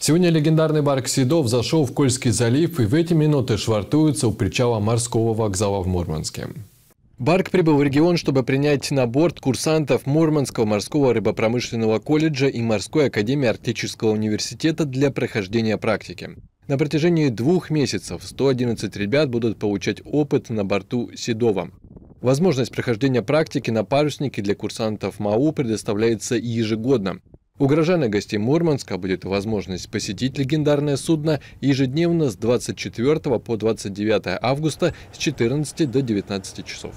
Сегодня легендарный барк Седов зашел в Кольский залив и в эти минуты швартуется у причала морского вокзала в Мурманске. Барк прибыл в регион, чтобы принять на борт курсантов Мурманского морского рыбопромышленного колледжа и Морской академии Арктического университета для прохождения практики. На протяжении двух месяцев 111 ребят будут получать опыт на борту Седова. Возможность прохождения практики на паруснике для курсантов МАУ предоставляется ежегодно. У горожан и гостей Мурманска будет возможность посетить легендарное судно ежедневно с 24 по 29 августа с 14 до 19 часов.